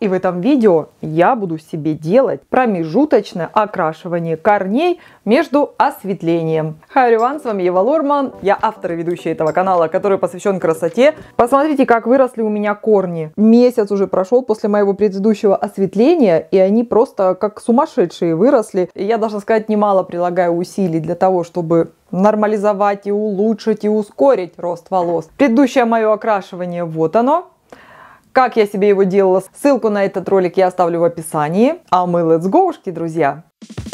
И в этом видео я буду себе делать промежуточное окрашивание корней между осветлением. Hi everyone, с вами Ева Лорман, я автор и ведущая этого канала, который посвящен красоте. Посмотрите, как выросли у меня корни. Месяц уже прошел после моего предыдущего осветления, и они просто как сумасшедшие выросли. И я, должна сказать, немало прилагаю усилий для того, чтобы нормализовать и улучшить и ускорить рост волос. Предыдущее мое окрашивание, вот оно, как я себе его делала. Ссылку на этот ролик я оставлю в описании. А мы let's go, друзья! Друзья!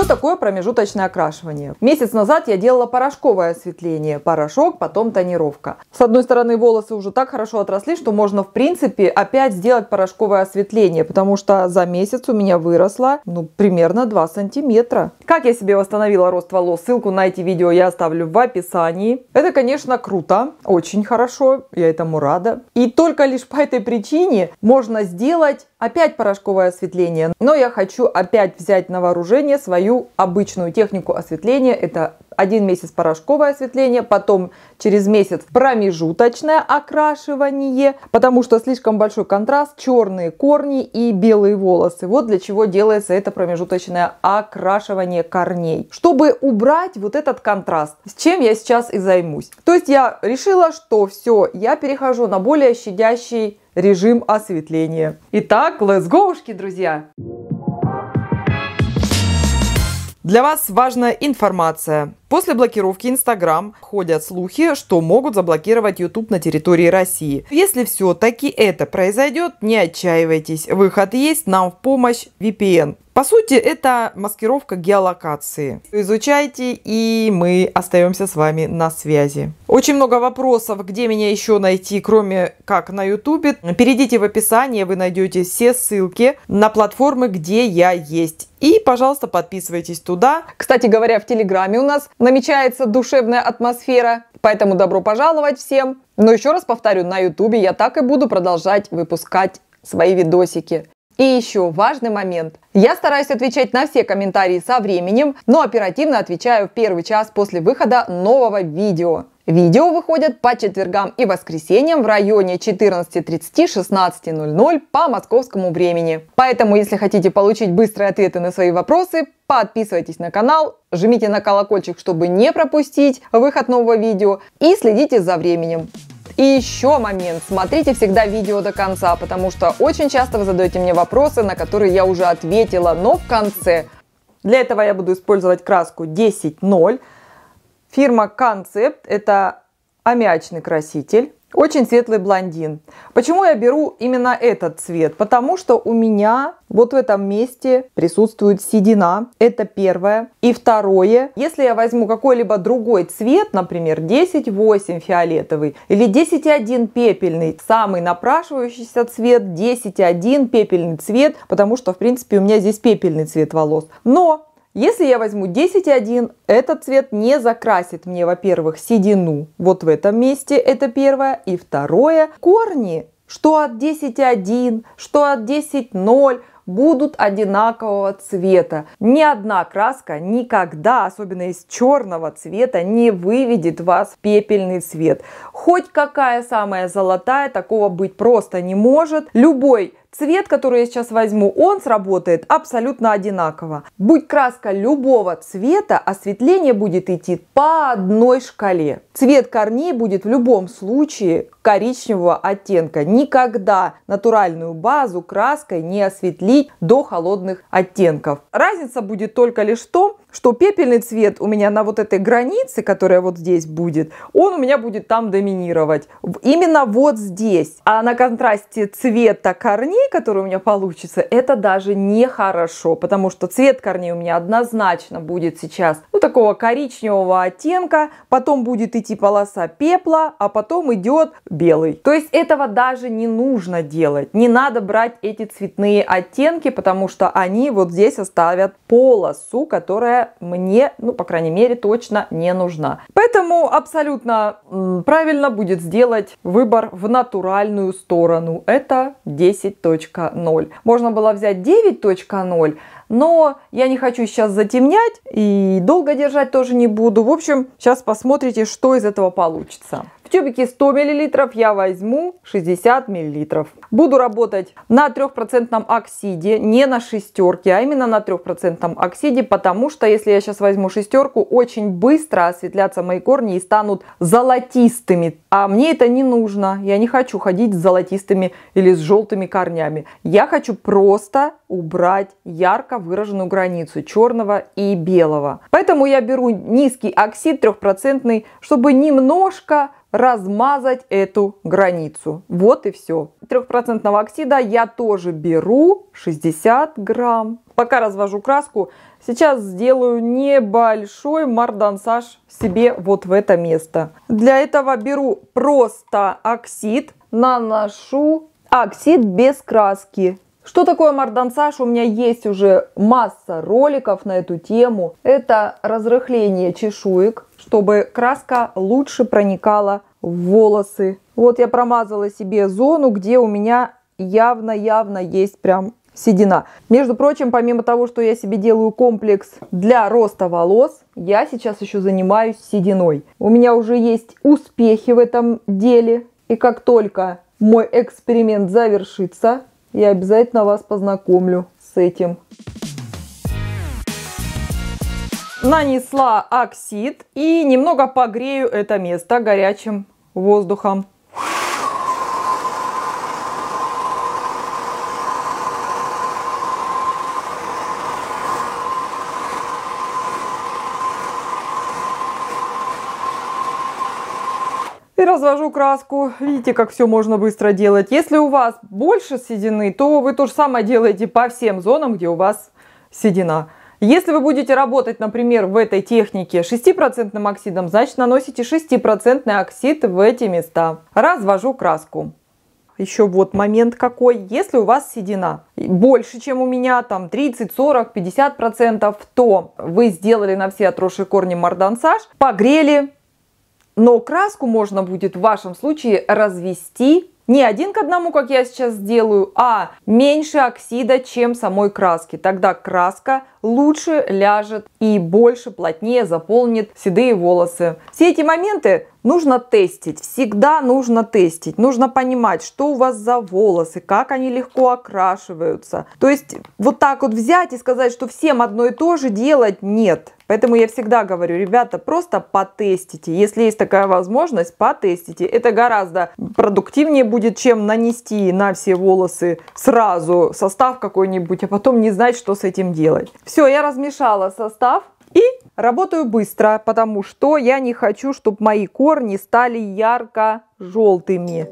Что такое промежуточное окрашивание? Месяц назад я делала порошковое осветление. Порошок, потом тонировка. С одной стороны, волосы уже так хорошо отросли, что можно, в принципе, опять сделать порошковое осветление, потому что за месяц у меня выросло, ну, примерно 2 сантиметра. Как я себе восстановила рост волос? Ссылку на эти видео я оставлю в описании. Это, конечно, круто, очень хорошо, я этому рада. И только лишь по этой причине можно сделать опять порошковое осветление. Но я хочу опять взять на вооружение свою обычную технику осветления. Это один месяц порошковое осветление, потом через месяц промежуточное окрашивание, потому что слишком большой контраст, черные корни и белые волосы. Вот для чего делается это промежуточное окрашивание корней, чтобы убрать вот этот контраст, с чем я сейчас и займусь. То есть я решила, что все, я перехожу на более щадящий режим осветления. Итак, let's go, друзья! Для вас важная информация. После блокировки Инстаграм ходят слухи, что могут заблокировать YouTube на территории России. Если все-таки это произойдет, не отчаивайтесь. Выход есть, нам в помощь VPN. По сути, это маскировка геолокации. Изучайте, и мы остаемся с вами на связи. Очень много вопросов, где меня еще найти, кроме как на YouTube. Перейдите в описание, вы найдете все ссылки на платформы, где я есть. И, пожалуйста, подписывайтесь туда. Кстати говоря, в Телеграме у нас намечается душевная атмосфера. Поэтому добро пожаловать всем. Но еще раз повторю, на ютубе я так и буду продолжать выпускать свои видосики. И еще важный момент. Я стараюсь отвечать на все комментарии со временем, но оперативно отвечаю в первый час после выхода нового видео. Видео выходят по четвергам и воскресеньям в районе 14.30-16.00 по московскому времени. Поэтому, если хотите получить быстрые ответы на свои вопросы, подписывайтесь на канал, жмите на колокольчик, чтобы не пропустить выход нового видео и следите за временем. И еще момент. Смотрите всегда видео до конца, потому что очень часто вы задаете мне вопросы, на которые я уже ответила, но в конце. Для этого я буду использовать краску 10.0. Фирма Concept – это аммиачный краситель. Очень светлый блондин. Почему я беру именно этот цвет? Потому что у меня вот в этом месте присутствует седина. Это первое. И второе, если я возьму какой-либо другой цвет, например, 10-8 фиолетовый или 10-1 пепельный, самый напрашивающийся цвет 10-1 пепельный цвет, потому что, в принципе, у меня здесь пепельный цвет волос. Но если я возьму 10,1, этот цвет не закрасит мне, во-первых, седину вот в этом месте, это первое. И второе, корни, что от 10,1, что от 10,0, будут одинакового цвета. Ни одна краска никогда, особенно из черного цвета, не выведет вас в пепельный цвет. Хоть какая самая золотая, такого быть просто не может. Любой Цвет, который я сейчас возьму, он сработает абсолютно одинаково. Будь краска любого цвета, осветление будет идти по одной шкале. Цвет корней будет в любом случае коричневого оттенка. Никогда натуральную базу краской не осветлить залить до холодных оттенков. Разница будет только лишь в том, что пепельный цвет у меня на вот этой границе, которая вот здесь будет, он у меня будет там доминировать. Именно вот здесь. А на контрасте цвета корней, который у меня получится, это даже нехорошо, потому что цвет корней у меня однозначно будет сейчас, ну, такого коричневого оттенка, потом будет идти полоса пепла, а потом идет белый. То есть этого даже не нужно делать. Не надо брать эти цветные оттенки, потому что они вот здесь оставят полосу, которая которая мне, ну, по крайней мере, точно не нужна. Поэтому абсолютно правильно будет сделать выбор в натуральную сторону. Это 10.0. Можно было взять 9.0, но я не хочу сейчас затемнять и долго держать тоже не буду. В общем, сейчас посмотрите, что из этого получится тюбике 100 мл я возьму 60 мл. Буду работать на 3% оксиде, не на шестерке, а именно на 3% оксиде, потому что если я сейчас возьму шестерку, очень быстро осветлятся мои корни и станут золотистыми. А мне это не нужно. Я не хочу ходить с золотистыми или с желтыми корнями. Я хочу просто убрать ярко выраженную границу черного и белого. Поэтому я беру низкий оксид 3%, чтобы немножко размазать эту границу. Вот и все. Трехпроцентного оксида я тоже беру 60 грамм. Пока развожу краску, сейчас сделаю небольшой мардансаж себе вот в это место. Для этого беру просто оксид, наношу оксид без краски. Что такое мордансаж? У меня есть уже масса роликов на эту тему. Это разрыхление чешуек, чтобы краска лучше проникала в волосы. Вот я промазала себе зону, где у меня явно-явно есть прям седина. Между прочим, помимо того, что я себе делаю комплекс для роста волос, я сейчас еще занимаюсь сединой. У меня уже есть успехи в этом деле. И как только мой эксперимент завершится, я обязательно вас познакомлю с этим. Нанесла оксид и немного погрею это место горячим воздухом. развожу краску. Видите, как все можно быстро делать. Если у вас больше седины, то вы то же самое делаете по всем зонам, где у вас седина. Если вы будете работать, например, в этой технике 6% оксидом, значит наносите 6% оксид в эти места. Развожу краску. Еще вот момент какой. Если у вас седина больше, чем у меня, там 30, 40, 50 процентов, то вы сделали на все отросшие корни мордансаж, погрели, но краску можно будет в вашем случае развести не один к одному, как я сейчас делаю, а меньше оксида, чем самой краски. Тогда краска лучше ляжет и больше, плотнее заполнит седые волосы. Все эти моменты нужно тестить, всегда нужно тестить. Нужно понимать, что у вас за волосы, как они легко окрашиваются. То есть вот так вот взять и сказать, что всем одно и то же делать, нет. Поэтому я всегда говорю, ребята, просто потестите. Если есть такая возможность, потестите. Это гораздо продуктивнее будет, чем нанести на все волосы сразу состав какой-нибудь, а потом не знать, что с этим делать. Все, я размешала состав. И работаю быстро, потому что я не хочу, чтобы мои корни стали ярко-желтыми.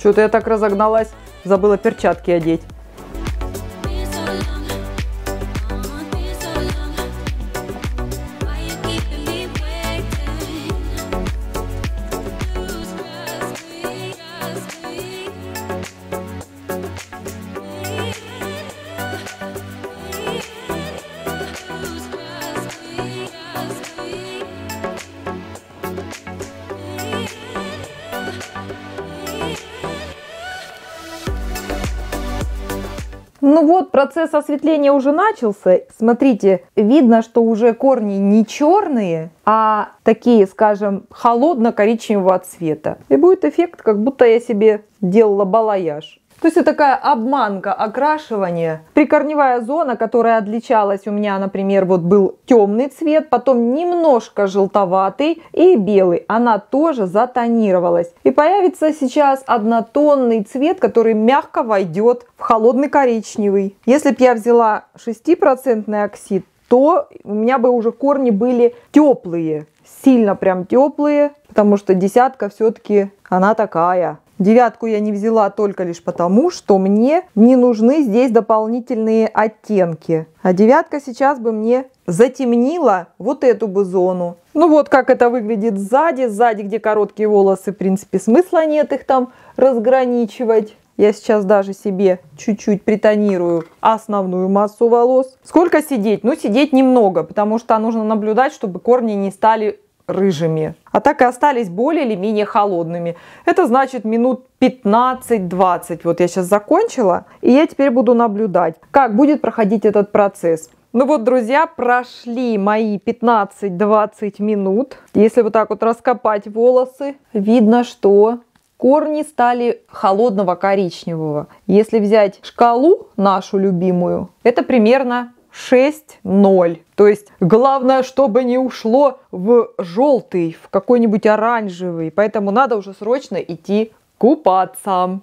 Что-то я так разогналась, забыла перчатки одеть. Ну вот, процесс осветления уже начался. Смотрите, видно, что уже корни не черные, а такие, скажем, холодно-коричневого цвета. И будет эффект, как будто я себе делала балаяж. То есть это такая обманка, окрашивание. Прикорневая зона, которая отличалась у меня, например, вот был темный цвет, потом немножко желтоватый и белый. Она тоже затонировалась. И появится сейчас однотонный цвет, который мягко войдет в холодный коричневый. Если бы я взяла 6% оксид, то у меня бы уже корни были теплые, сильно прям теплые, потому что десятка все-таки она такая. Девятку я не взяла только лишь потому, что мне не нужны здесь дополнительные оттенки. А девятка сейчас бы мне затемнила вот эту бы зону. Ну вот как это выглядит сзади. Сзади, где короткие волосы, в принципе, смысла нет их там разграничивать. Я сейчас даже себе чуть-чуть притонирую основную массу волос. Сколько сидеть? Ну, сидеть немного, потому что нужно наблюдать, чтобы корни не стали рыжими, а так и остались более или менее холодными. Это значит минут 15-20. Вот я сейчас закончила, и я теперь буду наблюдать, как будет проходить этот процесс. Ну вот, друзья, прошли мои 15-20 минут. Если вот так вот раскопать волосы, видно, что корни стали холодного коричневого. Если взять шкалу нашу любимую, это примерно 6-0. То есть главное, чтобы не ушло в желтый, в какой-нибудь оранжевый. Поэтому надо уже срочно идти купаться.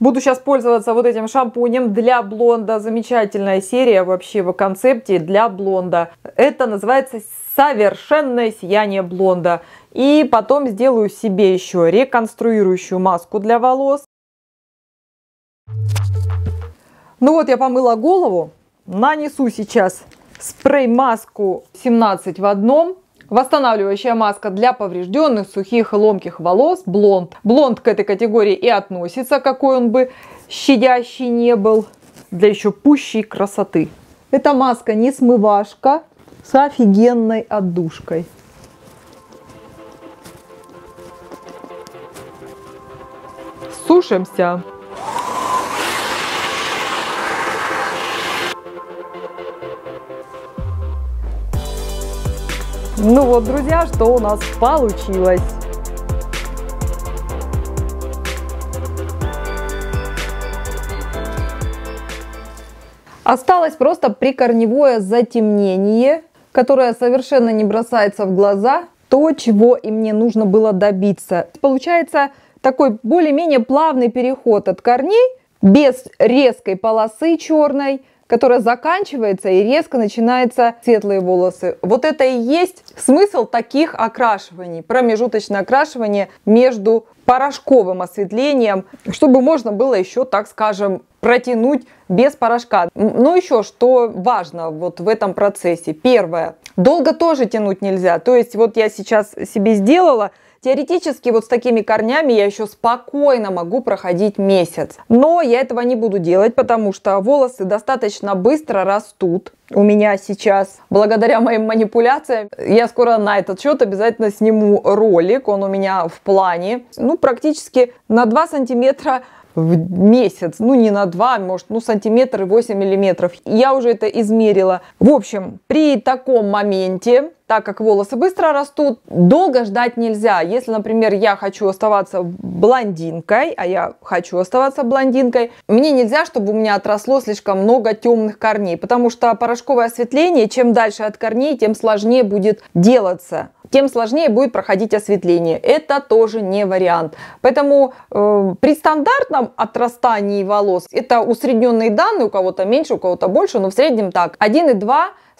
Буду сейчас пользоваться вот этим шампунем для блонда. Замечательная серия вообще в концепте для блонда. Это называется «Совершенное сияние блонда». И потом сделаю себе еще реконструирующую маску для волос. Ну вот я помыла голову, Нанесу сейчас спрей-маску 17 в одном. Восстанавливающая маска для поврежденных, сухих и ломких волос, блонд. Блонд к этой категории и относится, какой он бы щадящий не был, для еще пущей красоты. Эта маска не смывашка с офигенной отдушкой. Сушимся! Ну вот, друзья, что у нас получилось. Осталось просто прикорневое затемнение, которое совершенно не бросается в глаза. То, чего и мне нужно было добиться. Получается такой более-менее плавный переход от корней, без резкой полосы черной, которая заканчивается и резко начинаются светлые волосы. Вот это и есть смысл таких окрашиваний, промежуточное окрашивание между порошковым осветлением, чтобы можно было еще, так скажем, протянуть без порошка. Но ну, еще что важно вот в этом процессе. Первое. Долго тоже тянуть нельзя. То есть вот я сейчас себе сделала Теоретически вот с такими корнями я еще спокойно могу проходить месяц. Но я этого не буду делать, потому что волосы достаточно быстро растут у меня сейчас, благодаря моим манипуляциям, я скоро на этот счет обязательно сниму ролик, он у меня в плане, ну, практически на 2 сантиметра в месяц, ну не на 2, может, ну сантиметр и 8 миллиметров. Я уже это измерила. В общем, при таком моменте так как волосы быстро растут, долго ждать нельзя. Если, например, я хочу оставаться блондинкой, а я хочу оставаться блондинкой, мне нельзя, чтобы у меня отросло слишком много темных корней, потому что порошковое осветление, чем дальше от корней, тем сложнее будет делаться тем сложнее будет проходить осветление. Это тоже не вариант. Поэтому э, при стандартном отрастании волос, это усредненные данные, у кого-то меньше, у кого-то больше, но в среднем так, 1,2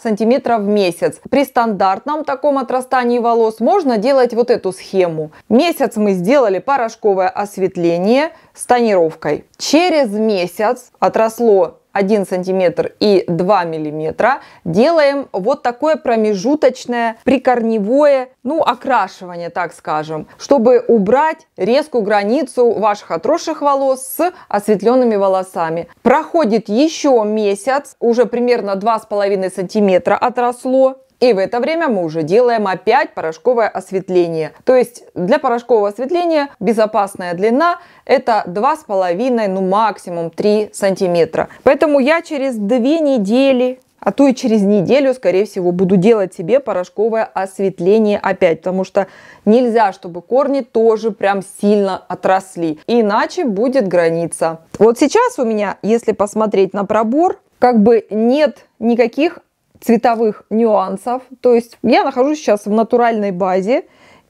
см в месяц. При стандартном таком отрастании волос можно делать вот эту схему. Месяц мы сделали порошковое осветление с тонировкой. Через месяц отросло 1 сантиметр и 2 миллиметра, делаем вот такое промежуточное прикорневое, ну, окрашивание, так скажем, чтобы убрать резкую границу ваших отросших волос с осветленными волосами. Проходит еще месяц, уже примерно два с половиной сантиметра отросло, и в это время мы уже делаем опять порошковое осветление. То есть для порошкового осветления безопасная длина это 2,5, ну максимум 3 сантиметра. Поэтому я через 2 недели а то и через неделю, скорее всего, буду делать себе порошковое осветление опять, потому что нельзя, чтобы корни тоже прям сильно отросли, иначе будет граница. Вот сейчас у меня, если посмотреть на пробор, как бы нет никаких цветовых нюансов. То есть я нахожусь сейчас в натуральной базе.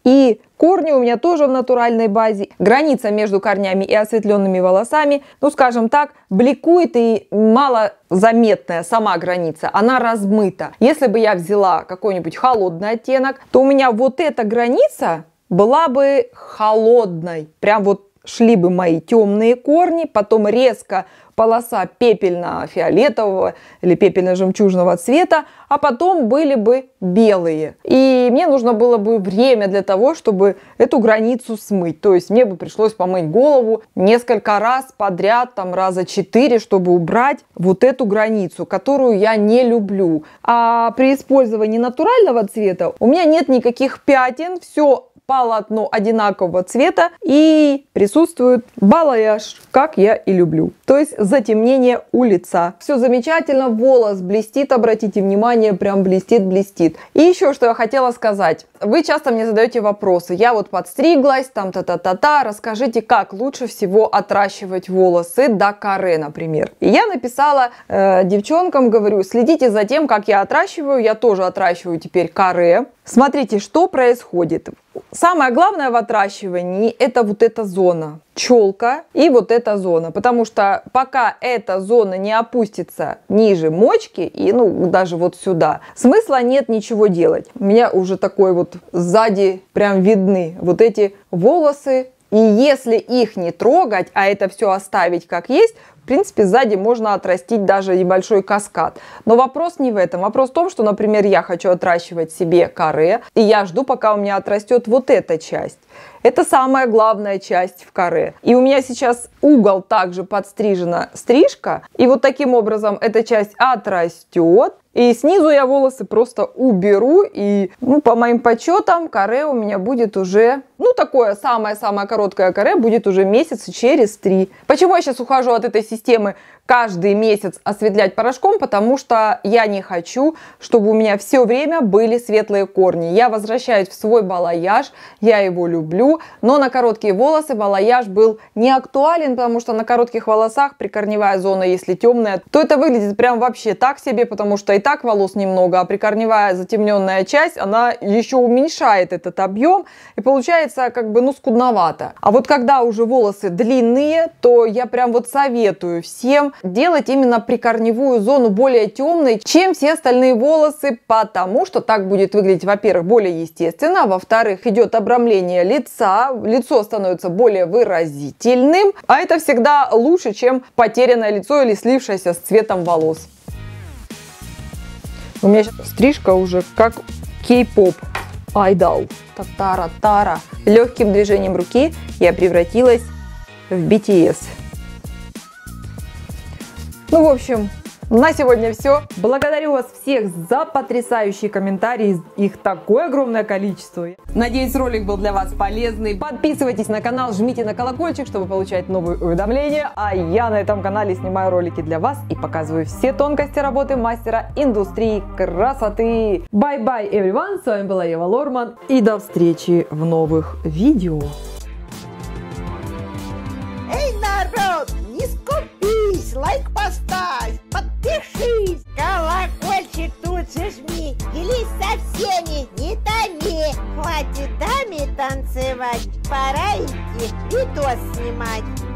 И корни у меня тоже в натуральной базе. Граница между корнями и осветленными волосами, ну скажем так, бликует и малозаметная сама граница, она размыта. Если бы я взяла какой-нибудь холодный оттенок, то у меня вот эта граница была бы холодной. Прям вот шли бы мои темные корни, потом резко полоса пепельно-фиолетового или пепельно-жемчужного цвета, а потом были бы белые. И мне нужно было бы время для того, чтобы эту границу смыть. То есть мне бы пришлось помыть голову несколько раз подряд, там раза четыре, чтобы убрать вот эту границу, которую я не люблю. А при использовании натурального цвета у меня нет никаких пятен, все полотно одинакового цвета и присутствует балаяж, как я и люблю. То есть затемнение у лица. Все замечательно, волос блестит, обратите внимание, прям блестит-блестит. И еще что я хотела сказать. Вы часто мне задаете вопросы. Я вот подстриглась, там та-та-та-та. Расскажите, как лучше всего отращивать волосы до коры, например. И я написала э, девчонкам, говорю, следите за тем, как я отращиваю. Я тоже отращиваю теперь коры. Смотрите, что происходит. Самое главное в отращивании – это вот эта зона, челка и вот эта зона. Потому что пока эта зона не опустится ниже мочки и ну даже вот сюда, смысла нет ничего делать. У меня уже такой вот сзади прям видны вот эти волосы. И если их не трогать, а это все оставить как есть, в принципе, сзади можно отрастить даже небольшой каскад. Но вопрос не в этом. Вопрос в том, что, например, я хочу отращивать себе каре, и я жду, пока у меня отрастет вот эта часть. Это самая главная часть в коре. И у меня сейчас угол также подстрижена стрижка. И вот таким образом эта часть отрастет. И снизу я волосы просто уберу, и, ну, по моим подсчетам, коре у меня будет уже, ну, такое самое-самое короткое коре будет уже месяца через три. Почему я сейчас ухожу от этой системы каждый месяц осветлять порошком, потому что я не хочу, чтобы у меня все время были светлые корни. Я возвращаюсь в свой балаяж, я его люблю, но на короткие волосы балаяж был не актуален, потому что на коротких волосах прикорневая зона, если темная, то это выглядит прям вообще так себе, потому что и так волос немного, а прикорневая затемненная часть, она еще уменьшает этот объем, и получается как бы, ну, скудновато. А вот когда уже волосы длинные, то я прям вот советую всем делать именно прикорневую зону более темной, чем все остальные волосы, потому что так будет выглядеть, во-первых, более естественно, а во-вторых, идет обрамление лица, лицо становится более выразительным, а это всегда лучше, чем потерянное лицо или слившееся с цветом волос. У меня сейчас стрижка уже как кей-поп. Айдал. Татара-тара. Легким движением руки я превратилась в BTS. Ну, в общем, на сегодня все. Благодарю вас всех за потрясающие комментарии. Их такое огромное количество. Надеюсь, ролик был для вас полезный. Подписывайтесь на канал, жмите на колокольчик, чтобы получать новые уведомления. А я на этом канале снимаю ролики для вас и показываю все тонкости работы мастера индустрии красоты. Bye-bye, everyone. С вами была Ева Лорман. И до встречи в новых видео. Эй, народ! Нисколько! Подпишись, лайк поставь, подпишись, колокольчик тут же жми, делись со всеми, не томи. Хватит даме танцевать, пора идти видос снимать.